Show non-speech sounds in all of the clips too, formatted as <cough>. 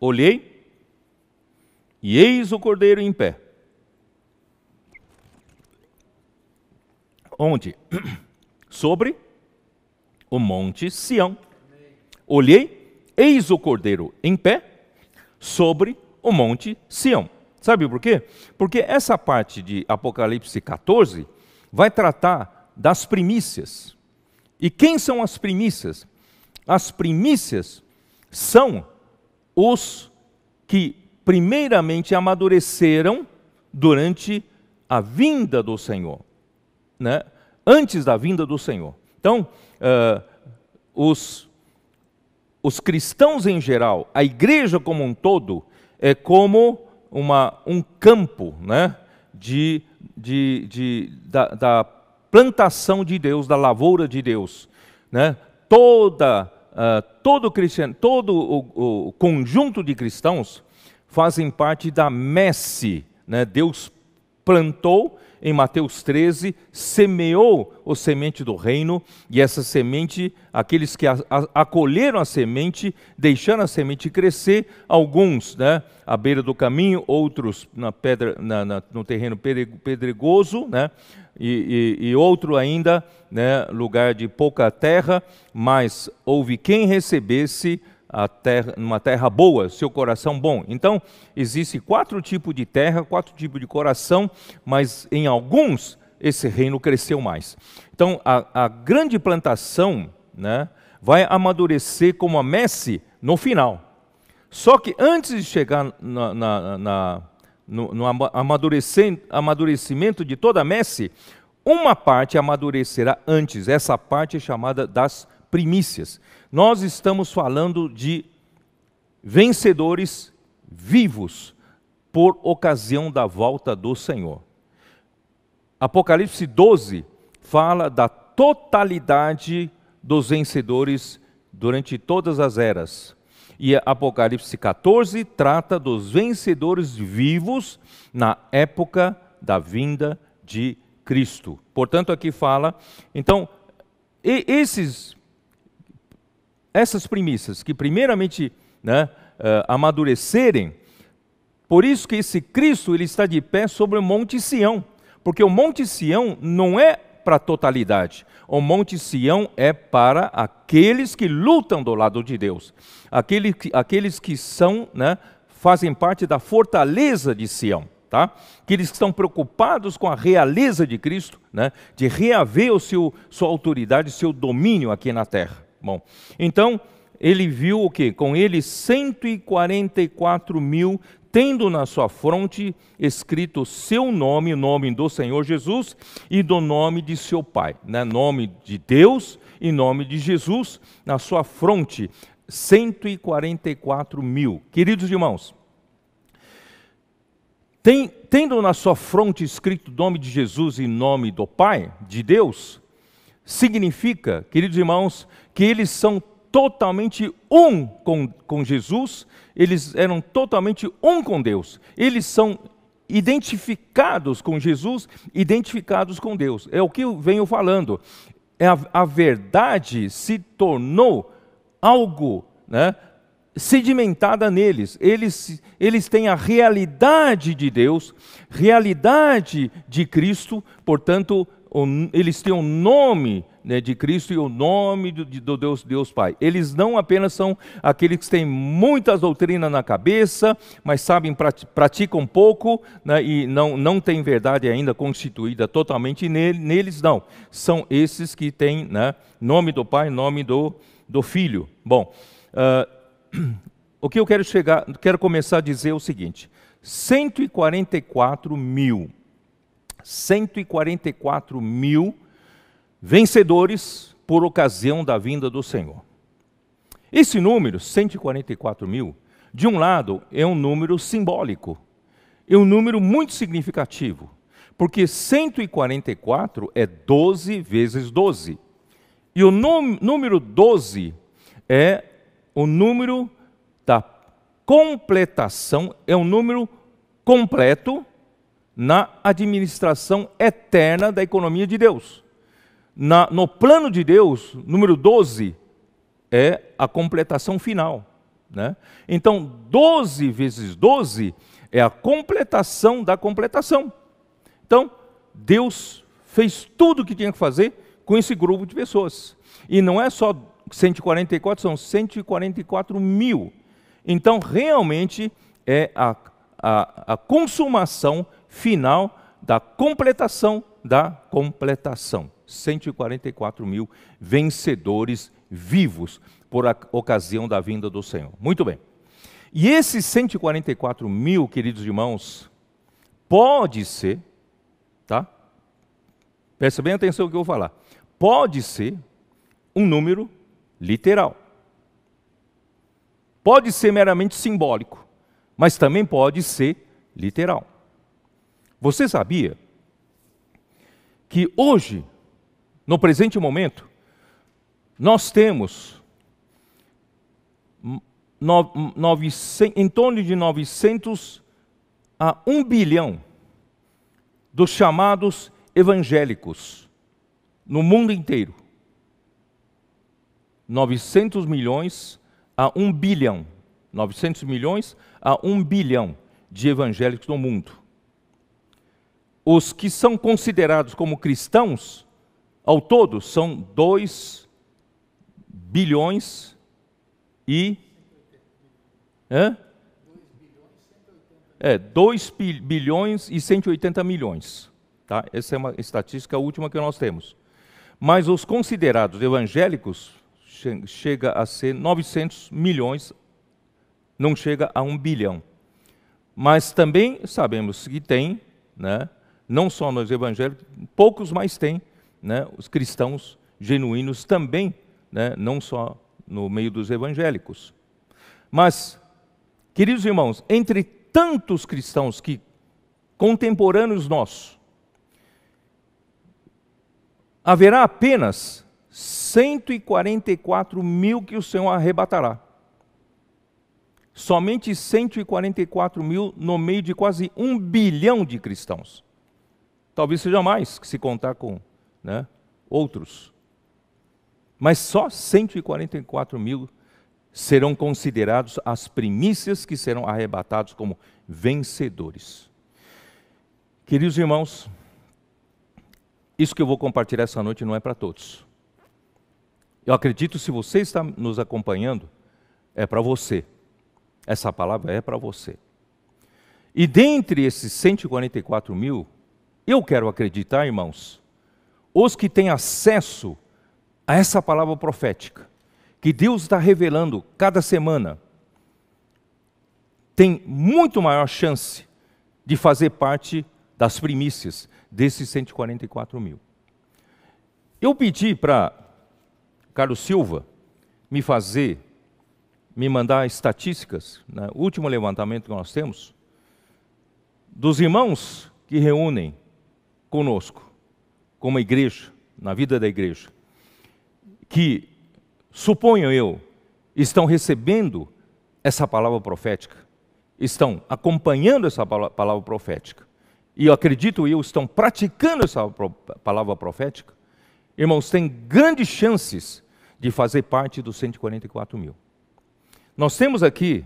Olhei, e eis o cordeiro em pé. Onde? <clears throat> Sobre o monte Sião. Olhei, eis o cordeiro em pé sobre o monte Sião. Sabe por quê? Porque essa parte de Apocalipse 14 vai tratar das primícias. E quem são as primícias? As primícias são os que primeiramente amadureceram durante a vinda do Senhor, né? antes da vinda do Senhor. Então, uh, os, os cristãos em geral, a igreja como um todo, é como uma, um campo né? de, de, de, da, da plantação de Deus, da lavoura de Deus. Né? Toda ah, todo, cristian, todo o, o, conjunto de cristãos fazem parte da messe, né? Deus plantou em Mateus 13, semeou o semente do reino, e essa semente, aqueles que a, a, acolheram a semente, deixando a semente crescer, alguns né, à beira do caminho, outros na pedra, na, na, no terreno pedregoso, né, e, e, e outro ainda, né, lugar de pouca terra, mas houve quem recebesse terra, numa terra boa, seu coração bom. Então, existe quatro tipos de terra, quatro tipos de coração, mas em alguns esse reino cresceu mais. Então, a, a grande plantação né, vai amadurecer como a messe no final. Só que antes de chegar na, na, na, no, no amadurecimento de toda a messe, uma parte amadurecerá antes. Essa parte é chamada das primícias. Nós estamos falando de vencedores vivos por ocasião da volta do Senhor. Apocalipse 12 fala da totalidade dos vencedores durante todas as eras. E Apocalipse 14 trata dos vencedores vivos na época da vinda de Cristo. Portanto, aqui fala, então, esses essas premissas, que primeiramente né, eh, amadurecerem, por isso que esse Cristo ele está de pé sobre o Monte Sião, porque o Monte Sião não é para a totalidade. O Monte Sião é para aqueles que lutam do lado de Deus, aqueles que, aqueles que são, né, fazem parte da fortaleza de Sião, tá? Aqueles que estão preocupados com a realeza de Cristo, né, de reaver o seu, sua autoridade, seu domínio aqui na terra. Bom, então ele viu o que? Com ele 144 mil, tendo na sua fronte escrito seu nome, o nome do Senhor Jesus e do nome de seu Pai, né? nome de Deus e nome de Jesus na sua fronte. 144 mil. Queridos irmãos, tem, tendo na sua fronte escrito o nome de Jesus e nome do Pai, de Deus, significa, queridos irmãos, que eles são totalmente um com, com Jesus, eles eram totalmente um com Deus. Eles são identificados com Jesus, identificados com Deus. É o que eu venho falando. É a, a verdade se tornou algo né, sedimentada neles. Eles, eles têm a realidade de Deus, realidade de Cristo, portanto, eles têm o nome né, de Cristo e o nome do, do Deus, Deus Pai. Eles não apenas são aqueles que têm muitas doutrinas na cabeça, mas sabem, praticam pouco né, e não, não têm verdade ainda constituída totalmente nele, neles, não. São esses que têm né, nome do Pai, nome do, do Filho. Bom, uh, <clears throat> o que eu quero chegar, quero começar a dizer é o seguinte: 144 mil. 144 mil vencedores por ocasião da vinda do Senhor. Esse número, 144 mil, de um lado, é um número simbólico, é um número muito significativo, porque 144 é 12 vezes 12. E o número 12 é o número da completação, é um número completo na administração eterna da economia de Deus na, no plano de Deus, número 12, é a completação final. Né? Então, 12 vezes 12 é a completação da completação. Então, Deus fez tudo o que tinha que fazer com esse grupo de pessoas. E não é só 144, são 144 mil. Então, realmente, é a, a, a consumação final da completação da completação. 144 mil vencedores vivos por ocasião da vinda do Senhor. Muito bem. E esses 144 mil, queridos irmãos, pode ser, tá? Preste bem atenção no que eu vou falar. Pode ser um número literal. Pode ser meramente simbólico, mas também pode ser literal. Você sabia que hoje no presente momento, nós temos em torno de 900 a 1 bilhão dos chamados evangélicos no mundo inteiro. 900 milhões a 1 bilhão. 900 milhões a 1 bilhão de evangélicos no mundo. Os que são considerados como cristãos ao todo, são 2 bilhões e. Hã? É, 2 bilhões e 180 milhões. Tá? Essa é uma estatística última que nós temos. Mas os considerados evangélicos che chega a ser 900 milhões, não chega a 1 bilhão. Mas também sabemos que tem, né, não só nos evangélicos, poucos mais têm né, os cristãos genuínos também, né, não só no meio dos evangélicos. Mas, queridos irmãos, entre tantos cristãos que contemporâneos nossos, haverá apenas 144 mil que o Senhor arrebatará. Somente 144 mil no meio de quase um bilhão de cristãos. Talvez seja mais, que se contar com né, outros. Mas só 144 mil serão considerados as primícias que serão arrebatados como vencedores. Queridos irmãos, isso que eu vou compartilhar essa noite não é para todos. Eu acredito se você está nos acompanhando, é para você. Essa palavra é para você. E dentre esses 144 mil, eu quero acreditar, irmãos, os que têm acesso a essa palavra profética, que Deus está revelando cada semana, tem muito maior chance de fazer parte das primícias desses 144 mil. Eu pedi para Carlos Silva me fazer, me mandar estatísticas, né, o último levantamento que nós temos, dos irmãos que reúnem conosco como a igreja, na vida da igreja, que, suponho eu, estão recebendo essa palavra profética, estão acompanhando essa palavra profética, e acredito eu, estão praticando essa palavra profética, irmãos, têm grandes chances de fazer parte dos 144 mil. Nós temos aqui,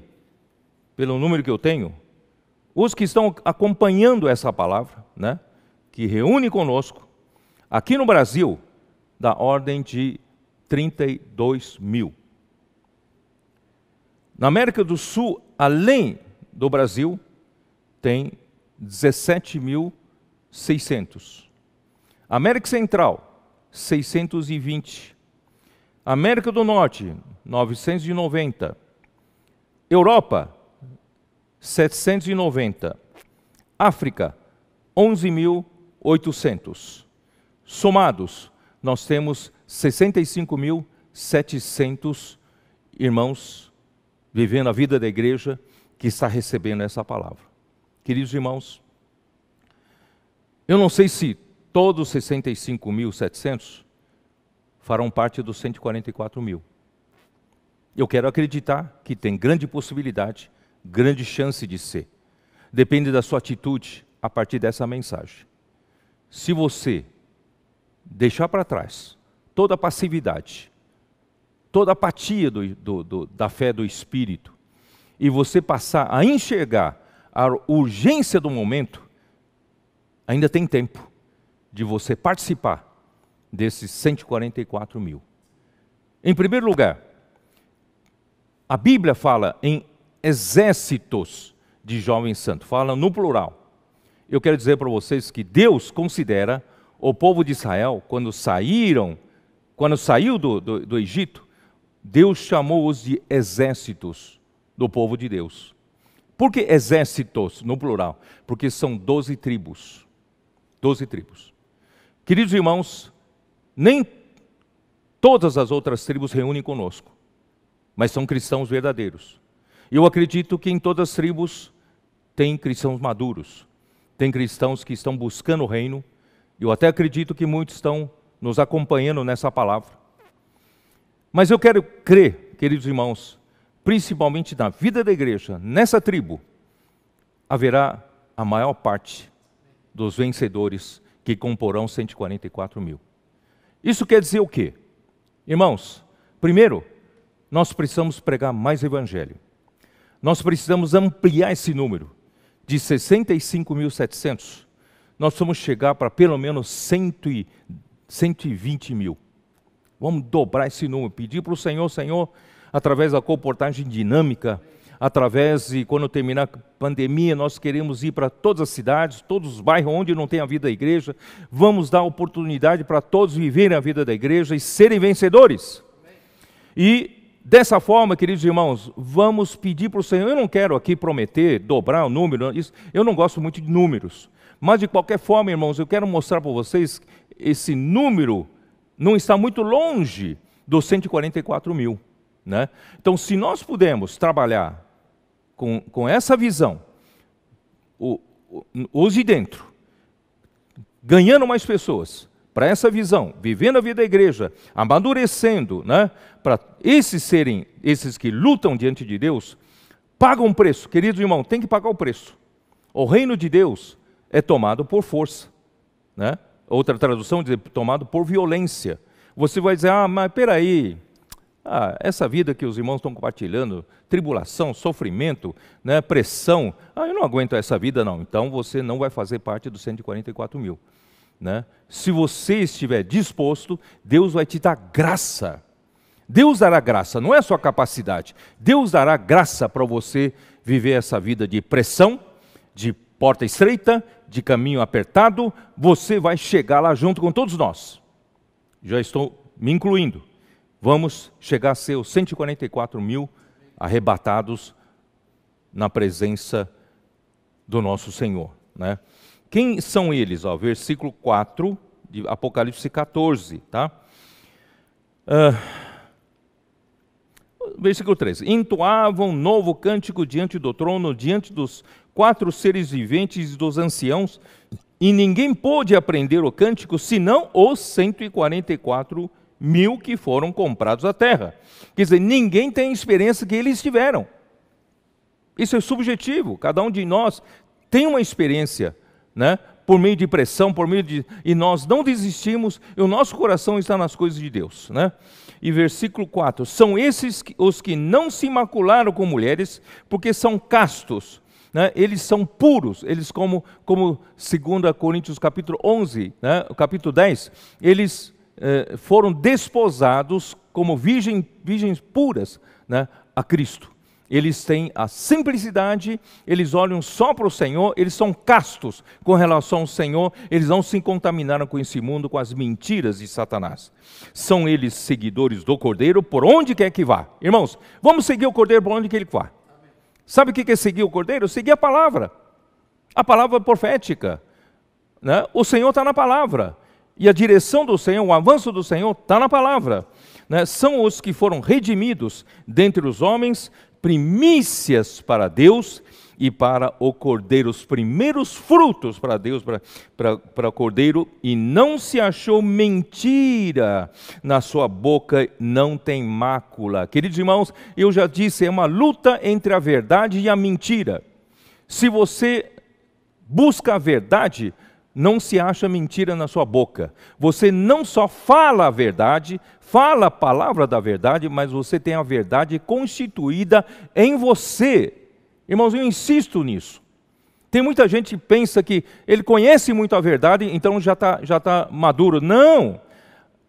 pelo número que eu tenho, os que estão acompanhando essa palavra, né, que reúne conosco, Aqui no Brasil, da ordem de 32 mil. Na América do Sul, além do Brasil, tem 17.600. América Central, 620. América do Norte, 990. Europa, 790. África, 11.800 somados, nós temos 65.700 irmãos vivendo a vida da igreja que está recebendo essa palavra. Queridos irmãos, eu não sei se todos 65.700 farão parte dos 144 mil. Eu quero acreditar que tem grande possibilidade, grande chance de ser. Depende da sua atitude a partir dessa mensagem. Se você deixar para trás toda a passividade, toda a apatia do, do, do, da fé do Espírito, e você passar a enxergar a urgência do momento, ainda tem tempo de você participar desses 144 mil. Em primeiro lugar, a Bíblia fala em exércitos de jovens santos, fala no plural. Eu quero dizer para vocês que Deus considera o povo de Israel, quando saíram, quando saiu do, do, do Egito, Deus chamou-os de exércitos do povo de Deus. Por que exércitos no plural? Porque são doze tribos. Doze tribos. Queridos irmãos, nem todas as outras tribos reúnem conosco, mas são cristãos verdadeiros. Eu acredito que em todas as tribos tem cristãos maduros, tem cristãos que estão buscando o reino, eu até acredito que muitos estão nos acompanhando nessa palavra. Mas eu quero crer, queridos irmãos, principalmente na vida da igreja, nessa tribo, haverá a maior parte dos vencedores que comporão 144 mil. Isso quer dizer o quê? Irmãos, primeiro, nós precisamos pregar mais evangelho. Nós precisamos ampliar esse número de 65.700 nós vamos chegar para pelo menos 120 mil. Vamos dobrar esse número, pedir para o Senhor, Senhor, através da comportagem dinâmica, através de quando terminar a pandemia, nós queremos ir para todas as cidades, todos os bairros onde não tem a vida da igreja. Vamos dar oportunidade para todos viverem a vida da igreja e serem vencedores. E dessa forma, queridos irmãos, vamos pedir para o Senhor. Eu não quero aqui prometer, dobrar o número, isso, eu não gosto muito de números. Mas de qualquer forma, irmãos, eu quero mostrar para vocês esse número não está muito longe dos 144 mil. Né? Então, se nós pudermos trabalhar com, com essa visão, o, o, os de dentro, ganhando mais pessoas para essa visão, vivendo a vida da igreja, amadurecendo, né? para esses serem, esses que lutam diante de Deus, pagam um preço. Querido irmão, tem que pagar o preço. O reino de Deus é tomado por força. Né? Outra tradução diz é tomado por violência. Você vai dizer, ah, mas peraí, ah, essa vida que os irmãos estão compartilhando, tribulação, sofrimento, né, pressão, ah, eu não aguento essa vida não, então você não vai fazer parte dos 144 mil. Né? Se você estiver disposto, Deus vai te dar graça. Deus dará graça, não é a sua capacidade. Deus dará graça para você viver essa vida de pressão, de porta estreita, de caminho apertado, você vai chegar lá junto com todos nós. Já estou me incluindo. Vamos chegar a ser os 144 mil arrebatados na presença do nosso Senhor. Né? Quem são eles? Ó, versículo 4 de Apocalipse 14. Tá? Uh, versículo 13. Entoavam um novo cântico diante do trono, diante dos quatro seres viventes dos anciãos, e ninguém pôde aprender o cântico senão os 144 mil que foram comprados à terra. Quer dizer, ninguém tem a experiência que eles tiveram. Isso é subjetivo, cada um de nós tem uma experiência, né? Por meio de pressão, por meio de. E nós não desistimos, e o nosso coração está nas coisas de Deus, né? e versículo 4: São esses os que não se imacularam com mulheres, porque são castos, né, eles são puros, eles como, como 2 Coríntios capítulo 11, né, capítulo 10, eles eh, foram desposados como virgem, virgens puras né, a Cristo. Eles têm a simplicidade, eles olham só para o Senhor, eles são castos com relação ao Senhor, eles não se contaminaram com esse mundo, com as mentiras de Satanás. São eles seguidores do Cordeiro por onde quer que vá. Irmãos, vamos seguir o Cordeiro por onde quer que ele vá. Sabe o que é seguir o cordeiro? Seguir a palavra, a palavra profética. Né? O Senhor está na palavra. E a direção do Senhor, o avanço do Senhor está na palavra. Né? São os que foram redimidos dentre os homens, primícias para Deus e para o cordeiro, os primeiros frutos para Deus, para, para, para o cordeiro, e não se achou mentira na sua boca, não tem mácula. Queridos irmãos, eu já disse, é uma luta entre a verdade e a mentira. Se você busca a verdade, não se acha mentira na sua boca. Você não só fala a verdade, fala a palavra da verdade, mas você tem a verdade constituída em você. Irmãos, eu insisto nisso. Tem muita gente que pensa que ele conhece muito a verdade, então já está já tá maduro. Não!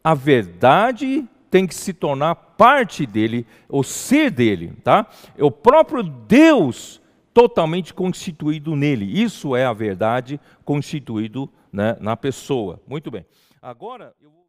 A verdade tem que se tornar parte dele, o ser dele, tá? É o próprio Deus totalmente constituído nele. Isso é a verdade constituído né, na pessoa. Muito bem. Agora eu vou